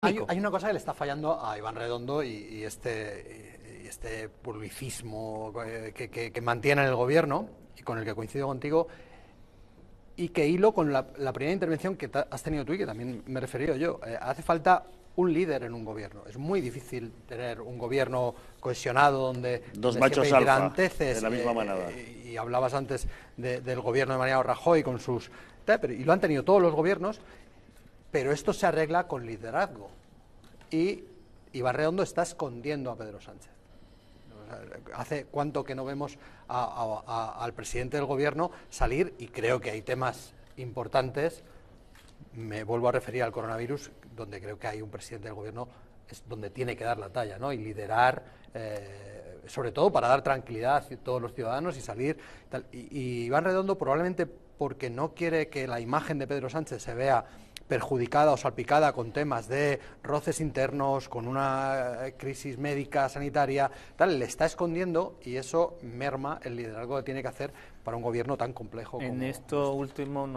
Hay, una cosa que le está fallando a Iván Redondo y, este, este publicismo eh, que, mantiene en el gobierno y con el que coincido contigo y que hilo con la, primera intervención que has tenido tú y que también me he referido yo. Eh, hace falta un líder en un gobierno. Es muy difícil tener un gobierno cohesionado donde dos machos alfa de la misma eh, manada. y, hablabas antes del gobierno de Mariano Rajoy con sus y lo han tenido todos los gobiernos pero esto se arregla con liderazgo. Y Redondo está escondiendo a Pedro Sánchez. Hace cuánto que no vemos al presidente del gobierno salir y creo que hay temas importantes. Me vuelvo a referir al coronavirus, donde creo que hay un presidente del gobierno donde tiene que dar la talla ¿no? y liderar, eh, sobre todo para dar tranquilidad a todos los ciudadanos y salir. Y, y Iván Redondo probablemente porque no quiere que la imagen de Pedro Sánchez se vea perjudicada o salpicada con temas de roces internos, con una eh, crisis médica, sanitaria, tal, le está escondiendo y eso merma el liderazgo que tiene que hacer para un gobierno tan complejo. En como esto este. último